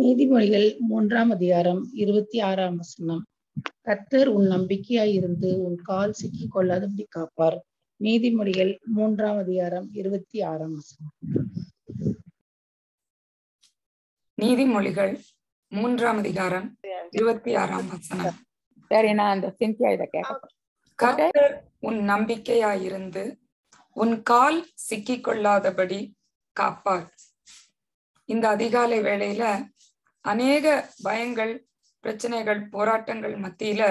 நீதிமொழிகள் மூன்றாம் அதிகாரம் இருபத்தி ஆறாம் வசனம் கத்தர் உன் நம்பிக்கையாய் இருந்து உன் கால் சிக்கி கொள்ளாதபடி காப்பார் நீதிமொழிகள் மூன்றாம் அதிகாரம் இருபத்தி ஆறாம் வசனம் நீதிமொழிகள் மூன்றாம் அதிகாரம் இருபத்தி ஆறாம் வசனம் சரி நான் அந்த சிந்தியா இதை கேட்க கத்தர் உன் நம்பிக்கையாயிருந்து உன் கால் சிக்கிக் கொள்ளாதபடி காப்பார் இந்த அதிகாலை வேளையில அநேக பயங்கள் பிரச்சனைகள் போராட்டங்கள் மத்தியில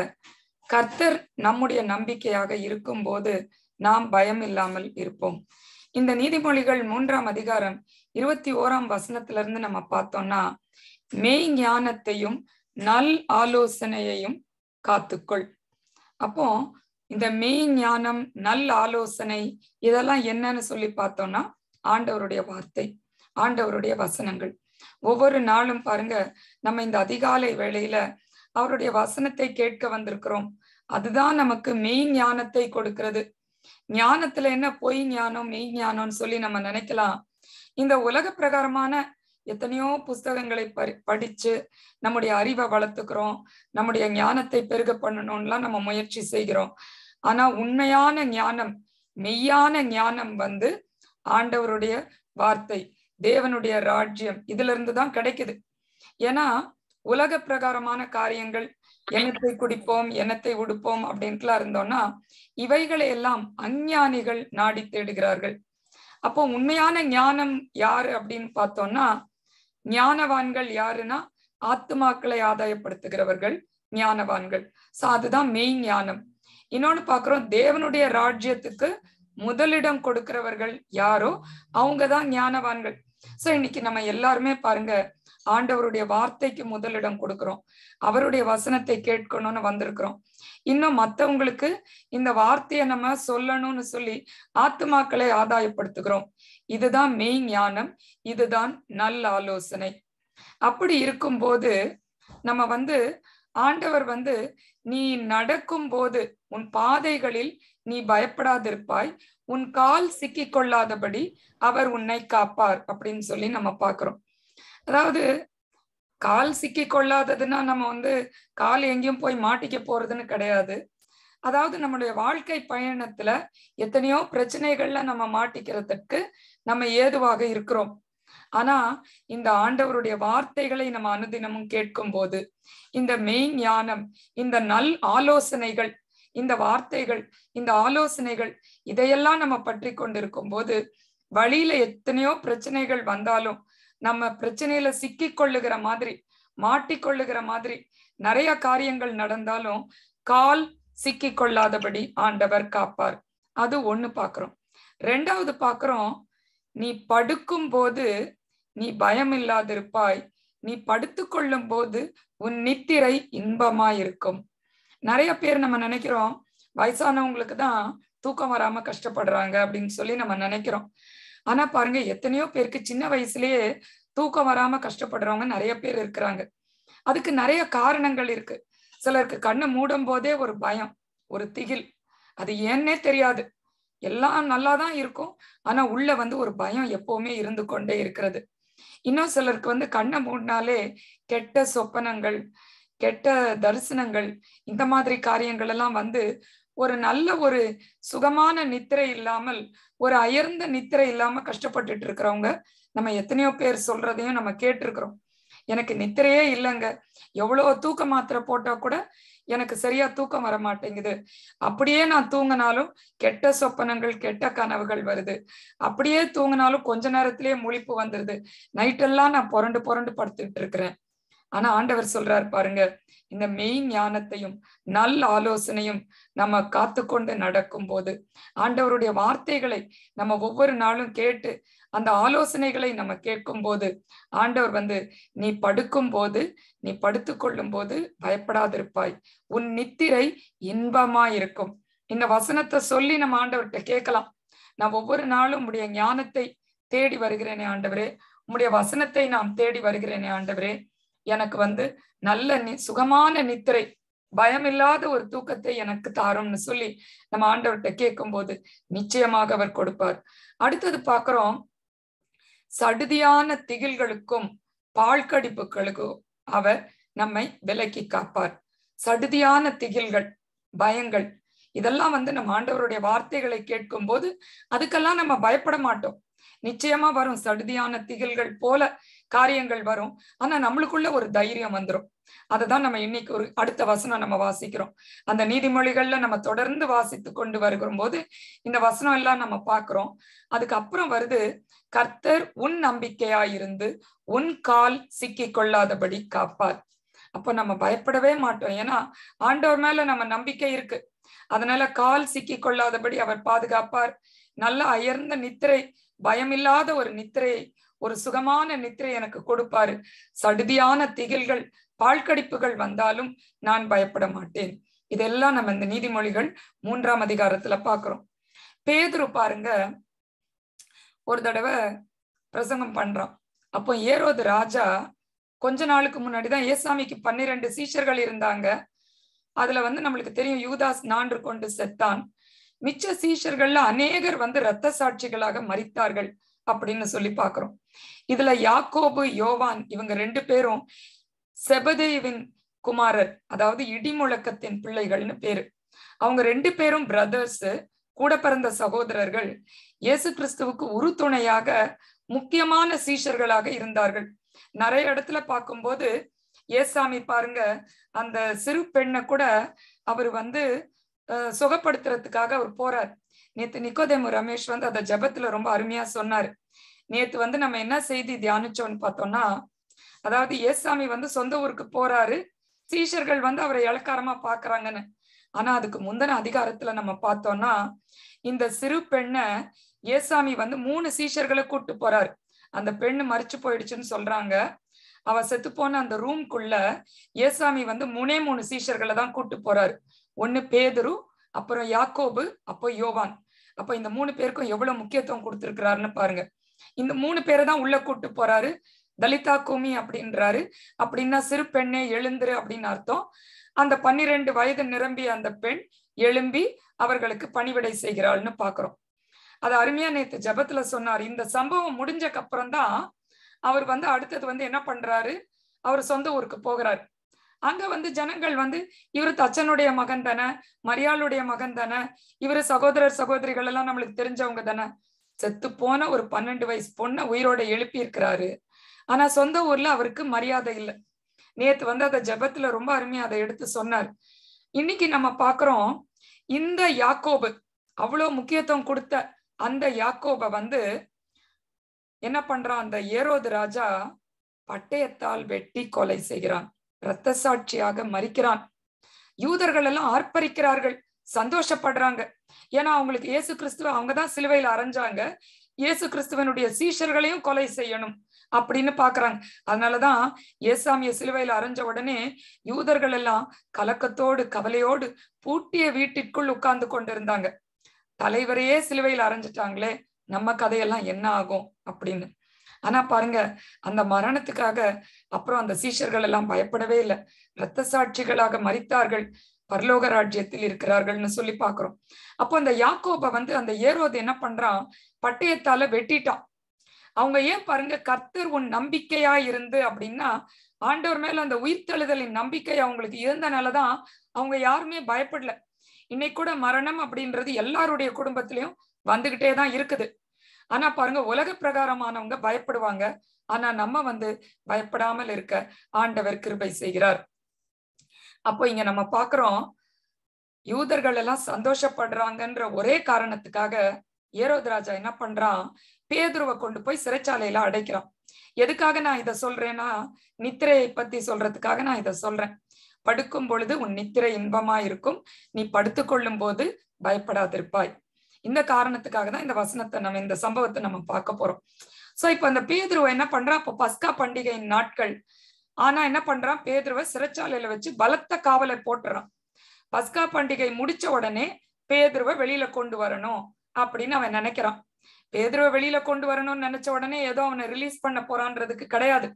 கர்த்தர் நம்முடைய நம்பிக்கையாக இருக்கும் போது நாம் பயம் இல்லாமல் இருப்போம் இந்த நீதிமொழிகள் மூன்றாம் அதிகாரம் இருபத்தி ஓராம் வசனத்துல இருந்து நம்ம பார்த்தோம்னா மெய் ஞானத்தையும் நல் ஆலோசனையையும் காத்துக்கொள் அப்போ இந்த மெய் ஞானம் நல் ஆலோசனை இதெல்லாம் என்னன்னு சொல்லி பார்த்தோம்னா ஆண்டவருடைய வார்த்தை ஆண்டவருடைய வசனங்கள் ஒவ்வொரு நாளும் பாருங்க நம்ம இந்த அதிகாலை வேளையில அவருடைய வசனத்தை கேட்க வந்திருக்கிறோம் அதுதான் நமக்கு மெய் ஞானத்தை கொடுக்கிறது ஞானத்துல என்ன பொய் ஞானம் மெய் ஞானம்னு சொல்லி நம்ம நினைக்கலாம் இந்த உலக பிரகாரமான எத்தனையோ புஸ்தகங்களை படிச்சு நம்முடைய அறிவை வளர்த்துக்கிறோம் நம்முடைய ஞானத்தை பெருக பண்ணணும்லாம் நம்ம முயற்சி செய்கிறோம் ஆனா உண்மையான ஞானம் மெய்யான ஞானம் வந்து ஆண்டவருடைய வார்த்தை தேவனுடைய ராஜ்யம் இதுல இருந்து தான் கிடைக்குது ஏன்னா உலக பிரகாரமான காரியங்கள் எண்ணத்தை குடிப்போம் எண்ணத்தை உடுப்போம் அப்படின்ட்டுலாம் இருந்தோம்னா இவைகளை எல்லாம் அஞ்ஞானிகள் நாடி தேடுகிறார்கள் அப்போ உண்மையான ஞானம் யாரு அப்படின்னு பார்த்தோம்னா ஞானவான்கள் யாருன்னா ஆத்மாக்களை ஆதாயப்படுத்துகிறவர்கள் ஞானவான்கள் சோ அதுதான் மெயின் ஞானம் இன்னொன்னு பாக்குறோம் தேவனுடைய ராஜ்யத்துக்கு முதலிடம் கொடுக்கிறவர்கள் யாரோ அவங்கதான் ஞானவான்கள் சோ இன்னைக்கு நம்ம எல்லாருமே பாருங்க ஆண்டவருடைய வார்த்தைக்கு முதலிடம் கொடுக்கிறோம் அவருடைய வசனத்தை கேட்கணும்னு வந்திருக்கிறோம் இன்னும் மத்தவங்களுக்கு இந்த வார்த்தையை நம்ம சொல்லணும்னு சொல்லி ஆத்மாக்களை ஆதாயப்படுத்துகிறோம் இதுதான் மெய் ஞானம் இதுதான் நல்ல ஆலோசனை அப்படி இருக்கும்போது நம்ம வந்து ஆண்டவர் வந்து நீ நடக்கும் போது உன் பாதைகளில் நீ பயப்படாதிருப்பாய் உன் கால் சிக்கி கொள்ளாதபடி அவர் உன்னை காப்பார் அப்படின்னு சொல்லி நம்ம பாக்குறோம் அதாவது கால் சிக்கி கொள்ளாததுன்னா நம்ம வந்து கால் எங்கேயும் போய் மாட்டிக்க போறதுன்னு கிடையாது அதாவது நம்மளுடைய வாழ்க்கை பயணத்துல எத்தனையோ பிரச்சனைகள்ல நம்ம மாட்டிக்கிறதுக்கு நம்ம ஏதுவாக இருக்கிறோம் ஆனா இந்த ஆண்டவருடைய வார்த்தைகளை நம்ம அனுதினமும் கேட்கும் போது இந்த மெயின் ஞானம் இந்த நல் ஆலோசனைகள் இந்த வார்த்தைகள் இந்த ஆலோசனைகள் இதையெல்லாம் நம்ம பற்றி கொண்டிருக்கும் போது வழியில எத்தனையோ பிரச்சனைகள் வந்தாலும் நம்ம பிரச்சனையில சிக்கி கொள்ளுகிற மாதிரி மாட்டிக்கொள்ளுகிற மாதிரி நிறைய காரியங்கள் நடந்தாலும் கால் சிக்கி கொள்ளாதபடி ஆண்டவர் காப்பார் அது ஒண்ணு பாக்குறோம் ரெண்டாவது பாக்குறோம் நீ படுக்கும் போது நீ பயம் இல்லாதிருப்பாய் நீ படுத்து கொள்ளும் போது உன் நித்திரை இன்பமாயிருக்கும் நிறைய பேர் நம்ம நினைக்கிறோம் வயசானவங்களுக்கு தான் தூக்கம் வராம கஷ்டப்படுறாங்க அப்படின்னு சொல்லி நம்ம நினைக்கிறோம் ஆனா பாருங்க எத்தனையோ பேருக்கு சின்ன வயசுலயே தூக்கம் வராம கஷ்டப்படுறவங்க நிறைய பேர் இருக்கிறாங்க அதுக்கு நிறைய காரணங்கள் இருக்கு சிலருக்கு கண்ணை மூடும் போதே ஒரு பயம் ஒரு திகில் அது ஏன்னே தெரியாது எல்லாம் நல்லா தான் இருக்கும் ஆனா உள்ள வந்து ஒரு பயம் எப்பவுமே இருந்து கொண்டே இருக்கிறது இன்னும் சிலருக்கு வந்து கண்ணை மூடினாலே கெட்ட சொப்பனங்கள் கெட்ட தரிசனங்கள் இந்த மாதிரி காரியங்கள் எல்லாம் வந்து ஒரு நல்ல ஒரு சுகமான நித்திரை இல்லாமல் ஒரு அயர்ந்த நித்திரை இல்லாம கஷ்டப்பட்டுட்டு இருக்கிறவங்க நம்ம எத்தனையோ பேர் சொல்றதையும் நம்ம கேட்டிருக்கிறோம் எனக்கு நித்திரையே இல்லைங்க எவ்வளவு தூக்க மாத்திரை போட்டா கூட எனக்கு சரியா தூக்கம் வர மாட்டேங்குது அப்படியே நான் தூங்கினாலும் கெட்ட சொப்பனங்கள் கெட்ட கனவுகள் வருது அப்படியே தூங்கினாலும் கொஞ்ச நேரத்திலேயே முழிப்பு வந்துருது நைட்டெல்லாம் நான் புரண்டு புரண்டு படுத்துட்டு இருக்கிறேன் ஆனா ஆண்டவர் சொல்றார் பாருங்க இந்த மெய் ஞானத்தையும் நல்ல ஆலோசனையும் நம்ம காத்து கொண்டு நடக்கும் போது ஆண்டவருடைய வார்த்தைகளை நம்ம ஒவ்வொரு நாளும் கேட்டு அந்த ஆலோசனைகளை நம்ம கேட்கும் போது ஆண்டவர் வந்து நீ படுக்கும் போது நீ படுத்து கொள்ளும் போது பயப்படாதிருப்பாய் உன் நித்திரை இன்பமா இருக்கும் இந்த வசனத்தை சொல்லி நம்ம ஆண்டவர்கிட்ட கேட்கலாம் நான் ஒவ்வொரு நாளும் உடைய ஞானத்தை தேடி வருகிறேனே ஆண்டவரே உம்முடைய வசனத்தை நாம் தேடி வருகிறேனே ஆண்டவரே எனக்கு வந்து நல்ல சுகமான நித்திரை பயமில்லாத ஒரு தூக்கத்தை எனக்கு தாரும்னு சொல்லி நம்ம ஆண்டவர்கிட்ட கேட்கும் போது நிச்சயமாக அவர் கொடுப்பார் அடுத்தது பாக்குறோம் சடுதியான திகில்களுக்கும் பால் கடிப்புகளுக்கும் அவர் நம்மை விலக்கி காப்பார் சடுதியான திகில்கள் பயங்கள் இதெல்லாம் வந்து நம்ம ஆண்டவருடைய வார்த்தைகளை கேட்கும் போது அதுக்கெல்லாம் நம்ம பயப்பட மாட்டோம் நிச்சயமா வரும் சடுதியான திகில்கள் போல காரியங்கள் வரும் ஆனா நம்மளுக்குள்ள ஒரு தைரியம் வந்துடும் அததான் நம்ம இன்னைக்கு ஒரு அடுத்த வசனம் நம்ம வாசிக்கிறோம் அந்த நீதிமொழிகள்ல நம்ம தொடர்ந்து வாசித்து கொண்டு வருகிற போது இந்த வசனம் எல்லாம் நம்ம பாக்குறோம் அதுக்கப்புறம் வருது கர்த்தர் உன் நம்பிக்கையா இருந்து உன் கால் சிக்கி கொள்ளாதபடி காப்பார் அப்ப நம்ம பயப்படவே மாட்டோம் ஏன்னா ஆண்டவர் மேல நம்ம நம்பிக்கை இருக்கு அதனால கால் சிக்கி கொள்ளாதபடி அவர் பாதுகாப்பார் நல்ல அயர்ந்த நித்திரை பயமில்லாத ஒரு நித்திரை ஒரு சுகமான நித்திரை எனக்கு கொடுப்பாரு சடுதியான திகில்கள் கடிப்புகள் வந்தாலும் நான் பயப்பட மாட்டேன் இதெல்லாம் நம்ம இந்த நீதிமொழிகள் மூன்றாம் அதிகாரத்துல பாக்குறோம் பேதுரு பாருங்க ஒரு தடவை பிரசங்கம் பண்றான் அப்போ ஏரோது ராஜா கொஞ்ச நாளுக்கு முன்னாடிதான் ஏசாமிக்கு பன்னிரண்டு சீஷர்கள் இருந்தாங்க அதுல வந்து நம்மளுக்கு தெரியும் யூதாஸ் நான்று கொண்டு செத்தான் மிச்ச சீஷர்கள்ல அநேகர் வந்து இரத்த சாட்சிகளாக மறித்தார்கள் அப்படின்னு சொல்லி பாக்குறோம் இதுல யாக்கோபு யோவான் இவங்க ரெண்டு பேரும் செபதேவின் குமாரர் அதாவது இடி முழக்கத்தின் பிள்ளைகள்னு பேரு அவங்க ரெண்டு பேரும் பிரதர்ஸ் கூட பிறந்த சகோதரர்கள் இயேசு கிறிஸ்துவுக்கு உறுதுணையாக முக்கியமான சீஷர்களாக இருந்தார்கள் நிறைய இடத்துல பார்க்கும்போது ஏசாமி பாருங்க அந்த சிறு பெண்ணை கூட அவர் வந்து சுகப்படுத்துறதுக்காக அவர் போறார் நேத்து நிக்கோதேமு ரமேஷ் வந்து அத ஜபத்துல ரொம்ப அருமையா சொன்னாரு நேத்து வந்து நம்ம என்ன செய்தி தியானிச்சோம்னு பார்த்தோம்னா அதாவது ஏசாமி வந்து சொந்த ஊருக்கு போறாரு சீஷர்கள் வந்து அவரை இலக்காரமா பாக்குறாங்கன்னு ஆனா அதுக்கு முந்தின அதிகாரத்துல நம்ம பார்த்தோம்னா இந்த சிறு பெண்ணை ஏசாமி வந்து மூணு சீஷர்களை கூப்பிட்டு போறாரு அந்த பெண்ணு மறிச்சு போயிடுச்சுன்னு சொல்றாங்க அவ செத்து போன அந்த ரூம்குள்ள ஏசாமி வந்து மூணே மூணு சீஷர்களை தான் கூப்பிட்டு போறாரு ஒன்னு பேதுரு அப்புறம் யாக்கோபு அப்போ யோவான் அப்ப இந்த மூணு பேருக்கும் எவ்வளவு முக்கியத்துவம் கொடுத்திருக்கிறாருன்னு பாருங்க இந்த மூணு பேரை தான் உள்ள கூட்டு போறாரு தலிதா கோமி அப்படின்றாரு அப்படின்னா சிறு பெண்ணே எழுந்துரு அப்படின்னு அர்த்தம் அந்த பன்னிரெண்டு வயது நிரம்பிய அந்த பெண் எழும்பி அவர்களுக்கு பணிவிடை செய்கிறாள்னு பாக்குறோம் அது அருமையா நேத்து ஜபத்துல சொன்னார் இந்த சம்பவம் முடிஞ்சக்கு அப்புறம் தான் அவர் வந்து அடுத்தது வந்து என்ன பண்றாரு அவர் சொந்த ஊருக்கு போகிறாரு அங்க வந்து ஜனங்கள் வந்து இவர் தச்சனுடைய மகன் தானே மரியாளுடைய மகன் தானே இவரு சகோதரர் சகோதரிகள் எல்லாம் நம்மளுக்கு தெரிஞ்சவங்க தானே செத்து போன ஒரு பன்னெண்டு வயசு பொண்ணை உயிரோட எழுப்பி இருக்கிறாரு ஆனா சொந்த ஊர்ல அவருக்கு மரியாதை இல்லை நேத்து வந்து அதை ஜபத்துல ரொம்ப அருமையா அதை எடுத்து சொன்னார் இன்னைக்கு நம்ம பாக்குறோம் இந்த யாக்கோபு அவ்வளவு முக்கியத்துவம் கொடுத்த அந்த யாக்கோப வந்து என்ன பண்றான் அந்த ஏரோது ராஜா பட்டயத்தால் வெட்டி கொலை செய்கிறான் இரத்த சாட்சியாக மறிக்கிறான் யூதர்கள் எல்லாம் ஆர்ப்பரிக்கிறார்கள் சந்தோஷப்படுறாங்க ஏன்னா அவங்களுக்கு இயேசு கிறிஸ்துவ அவங்கதான் சிலுவையில அரைஞ்சாங்க இயேசு கிறிஸ்துவனுடைய சீஷர்களையும் கொலை செய்யணும் அப்படின்னு பாக்குறாங்க அதனாலதான் ஏசாமிய சிலுவையில அரைஞ்ச உடனே யூதர்கள் எல்லாம் கலக்கத்தோடு கவலையோடு பூட்டிய வீட்டிற்குள் உட்கார்ந்து கொண்டிருந்தாங்க தலைவரையே சிலுவையில் அரைஞ்சிட்டாங்களே நம்ம கதையெல்லாம் என்ன ஆகும் அப்படின்னு ஆனா பாருங்க அந்த மரணத்துக்காக அப்புறம் அந்த சீஷர்கள் எல்லாம் பயப்படவே இல்லை ரத்த சாட்சிகளாக மறித்தார்கள் பரலோக ராஜ்யத்தில் இருக்கிறார்கள்னு சொல்லி பாக்குறோம் அப்போ அந்த யாக்கோப வந்து அந்த ஏரோது என்ன பண்றான் பட்டயத்தால வெட்டிட்டான் அவங்க ஏன் பாருங்க கர்த்தர் உன் நம்பிக்கையா இருந்து அப்படின்னா ஆண்டவர் மேல அந்த உயிர்த்தெழுதலின் நம்பிக்கை அவங்களுக்கு இருந்தனாலதான் அவங்க யாருமே பயப்படல இன்னைக்கு கூட மரணம் அப்படின்றது எல்லாருடைய குடும்பத்திலயும் வந்துகிட்டே தான் இருக்குது ஆனா பாருங்க உலக பிரகாரமானவங்க பயப்படுவாங்க ஆனா நம்ம வந்து பயப்படாமல் இருக்க ஆண்டவர் கிருபை செய்கிறார் அப்போ இங்க நம்ம பாக்குறோம் யூதர்கள் எல்லாம் சந்தோஷப்படுறாங்கன்ற ஒரே காரணத்துக்காக ஏரோதராஜா என்ன பண்றான் பேதுருவை கொண்டு போய் சிறைச்சாலையில அடைக்கிறான் எதுக்காக நான் இதை சொல்றேன்னா நித்திரையை பத்தி சொல்றதுக்காக நான் இதை சொல்றேன் படுக்கும் பொழுது உன் நித்திரை இன்பமா இருக்கும் நீ படுத்து கொள்ளும் போது பயப்படாதிருப்பாய் இந்த காரணத்துக்காக தான் இந்த வசனத்தை நம்ம இந்த சம்பவத்தை நம்ம பார்க்க போறோம் சோ இப்ப அந்த பேதுருவை என்ன பண்றான் இப்ப பஸ்கா பண்டிகையின் நாட்கள் ஆனா என்ன பண்றான் பேதுருவை சிறைச்சாலையில வச்சு பலத்த காவலை போட்டுறான் பஸ்கா பண்டிகை முடிச்ச உடனே பேதுருவை வெளியில கொண்டு வரணும் அப்படின்னு அவன் நினைக்கிறான் பேதுருவை வெளியில கொண்டு வரணும்னு நினைச்ச உடனே ஏதோ அவனை ரிலீஸ் பண்ண போறான்றதுக்கு கிடையாது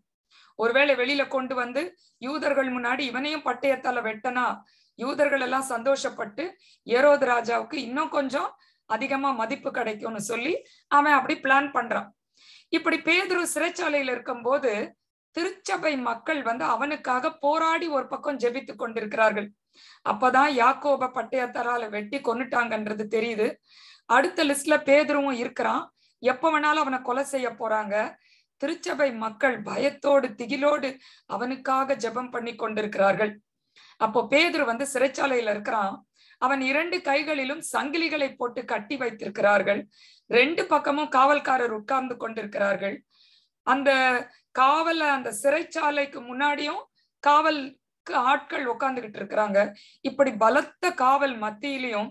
ஒருவேளை வெளியில கொண்டு வந்து யூதர்கள் முன்னாடி இவனையும் பட்டயத்தால வெட்டனா யூதர்கள் எல்லாம் சந்தோஷப்பட்டு ஏரோது ராஜாவுக்கு இன்னும் கொஞ்சம் அதிகமா மதிப்பு கிடைக்கும்னு சொல்லி அவன் அப்படி பிளான் பண்றான் இப்படி பேதுரு சிறைச்சாலையில இருக்கும்போது திருச்சபை மக்கள் வந்து அவனுக்காக போராடி ஒரு பக்கம் ஜெபித்து கொண்டிருக்கிறார்கள் அப்பதான் யாக்கோப பட்டயத்தரால வெட்டி கொண்டுட்டாங்கன்றது தெரியுது அடுத்த லிஸ்ட்ல பேதுருவும் இருக்கிறான் எப்ப வேணாலும் அவனை கொலை செய்ய போறாங்க திருச்சபை மக்கள் பயத்தோடு திகிலோடு அவனுக்காக ஜெபம் பண்ணி கொண்டிருக்கிறார்கள் அப்போ பேதுரு வந்து சிறைச்சாலையில இருக்கிறான் அவன் இரண்டு கைகளிலும் சங்கிலிகளை போட்டு கட்டி வைத்திருக்கிறார்கள் ரெண்டு பக்கமும் காவல்காரர் உட்கார்ந்து கொண்டிருக்கிறார்கள் அந்த காவல அந்த சிறைச்சாலைக்கு முன்னாடியும் காவல் ஆட்கள் உட்கார்ந்துகிட்டு இருக்கிறாங்க இப்படி பலத்த காவல் மத்தியிலையும்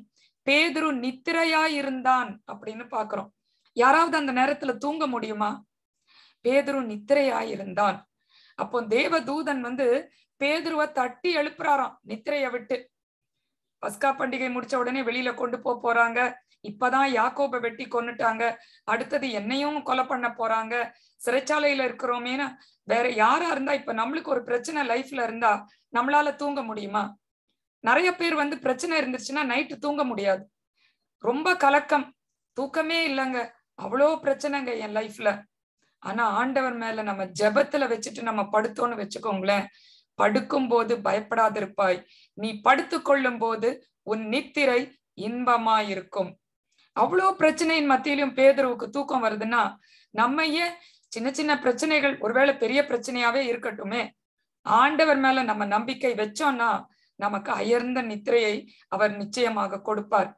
பேதுரு நித்திரையா இருந்தான் அப்படின்னு பாக்குறோம் யாராவது அந்த நேரத்துல தூங்க முடியுமா பேதுரு நித்திரையா இருந்தான் அப்போ தேவதூதன் வந்து பேதுருவை தட்டி எழுப்புறாராம் நித்திரைய விட்டு பஸ்கா பண்டிகை முடிச்ச உடனே வெளியில கொண்டு போக போறாங்க இப்பதான் யாக்கோப வெட்டி கொண்டுட்டாங்க அடுத்தது என்னையும் கொலை பண்ண போறாங்க சிறைச்சாலையில இருக்கிறோமேனா வேற யாரா இருந்தா இப்ப நம்மளுக்கு ஒரு பிரச்சனை லைஃப்ல இருந்தா நம்மளால தூங்க முடியுமா நிறைய பேர் வந்து பிரச்சனை இருந்துச்சுன்னா நைட்டு தூங்க முடியாது ரொம்ப கலக்கம் தூக்கமே இல்லைங்க அவ்வளோ பிரச்சனைங்க என் லைஃப்ல ஆனா ஆண்டவர் மேல நம்ம ஜெபத்துல வச்சுட்டு நம்ம படுத்தோம்னு வச்சுக்கோங்களேன் படுக்கும் போது பயப்படாதிருப்பாய் நீ படுத்து கொள்ளும் போது உன் நித்திரை இன்பமாயிருக்கும் அவ்வளோ பிரச்சனையின் மத்தியிலும் பேதருவுக்கு தூக்கம் வருதுன்னா நம்ம ஏன் சின்ன சின்ன பிரச்சனைகள் ஒருவேளை பெரிய பிரச்சனையாவே இருக்கட்டுமே ஆண்டவர் மேல நம்ம நம்பிக்கை வச்சோம்னா நமக்கு அயர்ந்த நித்திரையை அவர் நிச்சயமாக கொடுப்பார்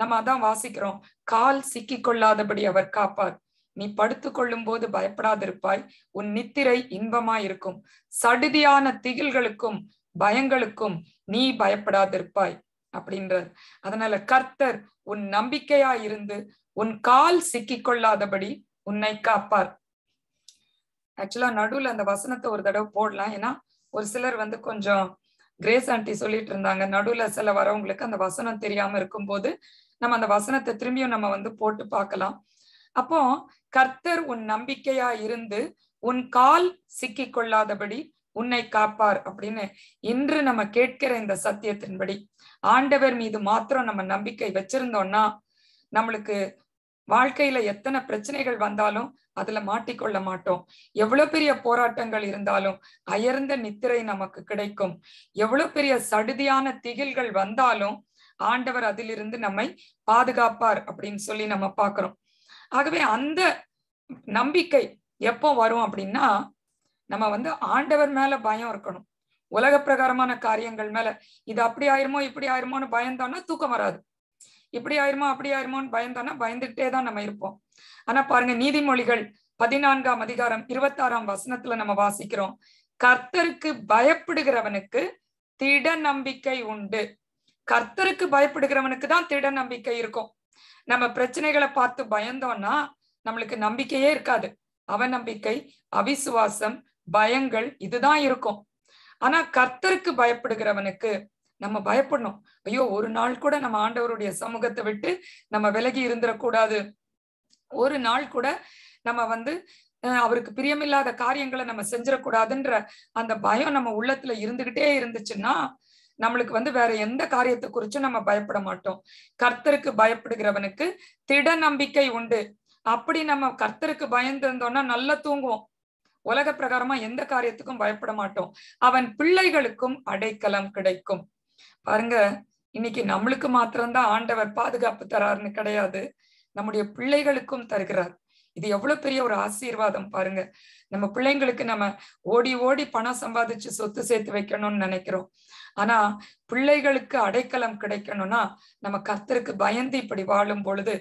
நம்ம அதான் வாசிக்கிறோம் கால் சிக்கி கொள்ளாதபடி அவர் காப்பார் நீ படுத்துக்கொள்ளும் போது பயப்படாதிருப்பாய் உன் நித்திரை இன்பமாயிருக்கும் சடுதியான திகில்களுக்கும் பயங்களுக்கும் நீ பயப்படாதிருப்பாய் அப்படின்றார் அதனால கர்த்தர் உன் நம்பிக்கையா இருந்து உன் கால் சிக்கிக்கொள்ளாதபடி உன்னை காப்பார் ஆக்சுவலா நடுவுல அந்த வசனத்தை ஒரு தடவை போடலாம் ஏன்னா ஒரு சிலர் வந்து கொஞ்சம் கிரேஸ் ஆண்டி சொல்லிட்டு இருந்தாங்க நடுவுல சில வரவங்களுக்கு அந்த வசனம் தெரியாம இருக்கும்போது நம்ம அந்த வசனத்தை திரும்பியும் நம்ம வந்து போட்டு பார்க்கலாம் அப்போ கர்த்தர் உன் நம்பிக்கையா இருந்து உன் கால் சிக்கி கொள்ளாதபடி உன்னை காப்பார் அப்படின்னு இன்று நம்ம கேட்கிற இந்த சத்தியத்தின்படி ஆண்டவர் மீது மாத்திரம் நம்ம நம்பிக்கை வச்சிருந்தோம்னா நம்மளுக்கு வாழ்க்கையில எத்தனை பிரச்சனைகள் வந்தாலும் அதுல மாட்டிக்கொள்ள மாட்டோம் எவ்வளவு பெரிய போராட்டங்கள் இருந்தாலும் அயர்ந்த நித்திரை நமக்கு கிடைக்கும் எவ்வளவு பெரிய சடுதியான திகில்கள் வந்தாலும் ஆண்டவர் அதிலிருந்து நம்மை பாதுகாப்பார் அப்படின்னு சொல்லி நம்ம பாக்குறோம் ஆகவே அந்த நம்பிக்கை எப்போ வரும் அப்படின்னா நம்ம வந்து ஆண்டவர் மேல பயம் இருக்கணும் உலக பிரகாரமான காரியங்கள் மேல இது அப்படி ஆயிருமோ இப்படி ஆயிருமோன்னு தானா தூக்கம் வராது இப்படி ஆயிருமோ அப்படி ஆயிருமோன்னு தானா பயந்துகிட்டே தான் நம்ம இருப்போம் ஆனா பாருங்க நீதிமொழிகள் பதினான்காம் அதிகாரம் இருபத்தாறாம் வசனத்துல நம்ம வாசிக்கிறோம் கர்த்தருக்கு பயப்படுகிறவனுக்கு திட நம்பிக்கை உண்டு கர்த்தருக்கு பயப்படுகிறவனுக்கு தான் திட நம்பிக்கை இருக்கும் நம்ம பிரச்சனைகளை பார்த்து பயந்தோம்னா நம்மளுக்கு நம்பிக்கையே இருக்காது அவநம்பிக்கை அவிசுவாசம் பயங்கள் இதுதான் இருக்கும் ஆனா கர்த்தருக்கு பயப்படுகிறவனுக்கு நம்ம பயப்படணும் ஐயோ ஒரு நாள் கூட நம்ம ஆண்டவருடைய சமூகத்தை விட்டு நம்ம விலகி இருந்துடக்கூடாது ஒரு நாள் கூட நம்ம வந்து அவருக்கு பிரியமில்லாத காரியங்களை நம்ம செஞ்சிடக்கூடாதுன்ற அந்த பயம் நம்ம உள்ளத்துல இருந்துகிட்டே இருந்துச்சுன்னா நம்மளுக்கு வந்து வேற எந்த காரியத்தை குறிச்சும் நம்ம பயப்பட மாட்டோம் கர்த்தருக்கு பயப்படுகிறவனுக்கு திட நம்பிக்கை உண்டு அப்படி நம்ம கர்த்தருக்கு பயந்து இருந்தோம்னா நல்லா தூங்குவோம் உலக பிரகாரமா எந்த காரியத்துக்கும் பயப்பட மாட்டோம் அவன் பிள்ளைகளுக்கும் அடைக்கலம் கிடைக்கும் பாருங்க இன்னைக்கு நம்மளுக்கு மாத்திரம்தான் ஆண்டவர் பாதுகாப்பு தராருன்னு கிடையாது நம்முடைய பிள்ளைகளுக்கும் தருகிறார் இது எவ்வளவு பெரிய ஒரு ஆசீர்வாதம் பாருங்க நம்ம பிள்ளைங்களுக்கு நம்ம ஓடி ஓடி பணம் சம்பாதிச்சு சொத்து சேர்த்து வைக்கணும்னு நினைக்கிறோம் ஆனா பிள்ளைகளுக்கு அடைக்கலம் கிடைக்கணும்னா நம்ம கத்தருக்கு பயந்து இப்படி வாழும் பொழுது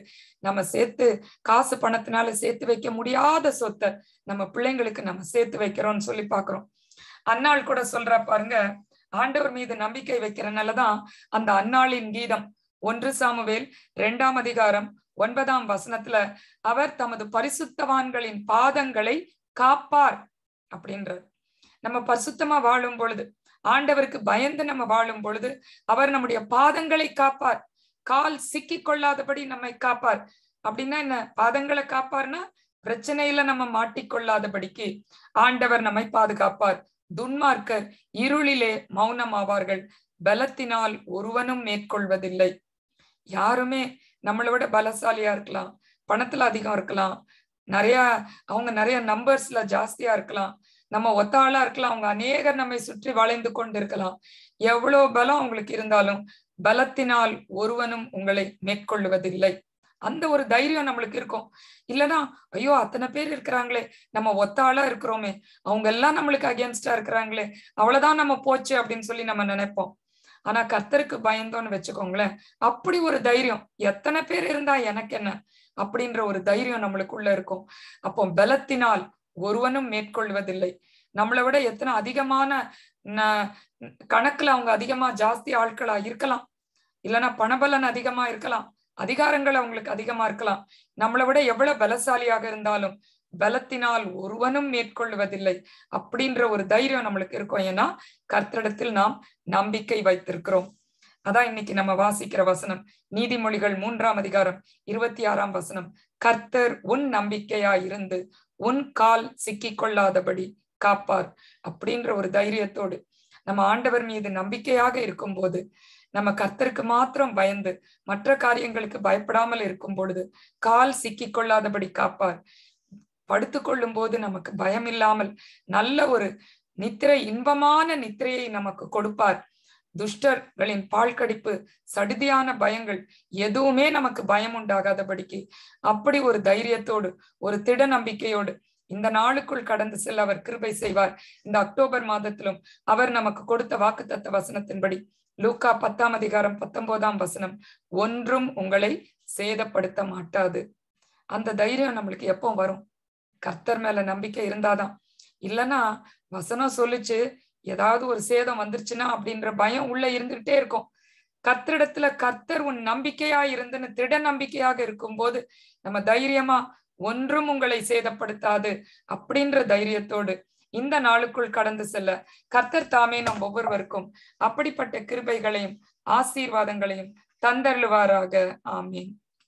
நம்ம சேர்த்து காசு பணத்தினால சேர்த்து வைக்க முடியாத சொத்தை நம்ம பிள்ளைங்களுக்கு நம்ம சேர்த்து வைக்கிறோம்னு சொல்லி பாக்குறோம் அன்னாள் கூட சொல்ற பாருங்க ஆண்டவர் மீது நம்பிக்கை வைக்கிறனாலதான் அந்த அன்னாளின் கீதம் ஒன்று சாமுவேல் இரண்டாம் அதிகாரம் ஒன்பதாம் வசனத்துல அவர் தமது பரிசுத்தவான்களின் பாதங்களை காப்பார் அப்படின்றார் நம்ம பரிசுத்தமா வாழும் பொழுது ஆண்டவருக்கு பயந்து நம்ம வாழும் பொழுது அவர் நம்முடைய பாதங்களை காப்பார் கால் சிக்கி கொள்ளாதபடி நம்மை காப்பார் அப்படின்னா என்ன பாதங்களை காப்பார்னா பிரச்சனையில நம்ம மாட்டிக்கொள்ளாதபடிக்கு ஆண்டவர் நம்மை பாதுகாப்பார் துன்மார்க்கர் இருளிலே மௌனமாவார்கள் பலத்தினால் ஒருவனும் மேற்கொள்வதில்லை யாருமே நம்மளை விட பலசாலியா இருக்கலாம் பணத்துல அதிகம் இருக்கலாம் நிறைய அவங்க நிறைய நம்பர்ஸ்ல ஜாஸ்தியா இருக்கலாம் நம்ம ஒத்தாளா இருக்கலாம் அவங்க அநேகர் நம்மை சுற்றி வளைந்து கொண்டு இருக்கலாம் எவ்வளவு பலம் அவங்களுக்கு இருந்தாலும் பலத்தினால் ஒருவனும் உங்களை மேற்கொள்ளுவதில்லை அந்த ஒரு தைரியம் நம்மளுக்கு இருக்கும் இல்லனா ஐயோ அத்தனை பேர் இருக்கிறாங்களே நம்ம ஒத்தாளா இருக்கிறோமே அவங்க எல்லாம் நம்மளுக்கு அகேன்ஸ்டா இருக்கிறாங்களே அவ்வளவுதான் நம்ம போச்சு அப்படின்னு சொல்லி நம்ம நினைப்போம் ஆனா கர்த்தருக்கு பயந்தோன்னு வச்சுக்கோங்களேன் அப்படி ஒரு தைரியம் எத்தனை பேர் இருந்தா எனக்கு என்ன அப்படின்ற ஒரு தைரியம் நம்மளுக்குள்ள இருக்கும் அப்போ பலத்தினால் ஒருவனும் மேற்கொள்வதில்லை நம்மளை விட எத்தனை அதிகமான கணக்குல அவங்க அதிகமா ஜாஸ்தி ஆட்களா இருக்கலாம் இல்லைன்னா பணபலன் அதிகமா இருக்கலாம் அதிகாரங்கள் அவங்களுக்கு அதிகமா இருக்கலாம் நம்மளை விட எவ்வளவு பலசாலியாக இருந்தாலும் பலத்தினால் ஒருவனும் மேற்கொள்வதில்லை அப்படின்ற ஒரு தைரியம் நம்மளுக்கு இருக்கும் ஏன்னா கர்த்தடத்தில் நாம் நம்பிக்கை வைத்திருக்கிறோம் அதான் இன்னைக்கு நம்ம வாசிக்கிற வசனம் நீதிமொழிகள் மூன்றாம் அதிகாரம் இருபத்தி ஆறாம் வசனம் கர்த்தர் உன் நம்பிக்கையா இருந்து உன் கால் சிக்கி கொள்ளாதபடி காப்பார் அப்படின்ற ஒரு தைரியத்தோடு நம்ம ஆண்டவர் மீது நம்பிக்கையாக இருக்கும் போது நம்ம கர்த்தருக்கு மாத்திரம் பயந்து மற்ற காரியங்களுக்கு பயப்படாமல் இருக்கும் பொழுது கால் சிக்கி கொள்ளாதபடி காப்பார் படுத்துக்கொள்ளும் போது நமக்கு பயம் இல்லாமல் நல்ல ஒரு நித்திரை இன்பமான நித்திரையை நமக்கு கொடுப்பார் துஷ்டர்களின் பாழ்கடிப்பு சடுதியான பயங்கள் எதுவுமே நமக்கு பயம் உண்டாகாதபடிக்கு அப்படி ஒரு தைரியத்தோடு ஒரு திட நம்பிக்கையோடு இந்த நாளுக்குள் கடந்து செல்ல அவர் கிருபை செய்வார் இந்த அக்டோபர் மாதத்திலும் அவர் நமக்கு கொடுத்த வாக்கு தத்த வசனத்தின்படி லூக்கா பத்தாம் அதிகாரம் பத்தொன்பதாம் வசனம் ஒன்றும் உங்களை சேதப்படுத்த மாட்டாது அந்த தைரியம் நம்மளுக்கு எப்போ வரும் கர்த்தர் மேல நம்பிக்கை இருந்தாதான் இல்லைன்னா வசனம் சொல்லிச்சு ஏதாவது ஒரு சேதம் வந்துருச்சுன்னா அப்படின்ற பயம் உள்ள இருந்துகிட்டே இருக்கும் கர்த்தரிடத்துல கர்த்தர் உன் நம்பிக்கையா இருந்துன்னு திட நம்பிக்கையாக இருக்கும் போது நம்ம தைரியமா ஒன்றும் உங்களை சேதப்படுத்தாது அப்படின்ற தைரியத்தோடு இந்த நாளுக்குள் கடந்து செல்ல கர்த்தர் தாமே நம் ஒவ்வொருவருக்கும் அப்படிப்பட்ட கிருபைகளையும் ஆசீர்வாதங்களையும் தந்தருவாராக ஆமீன்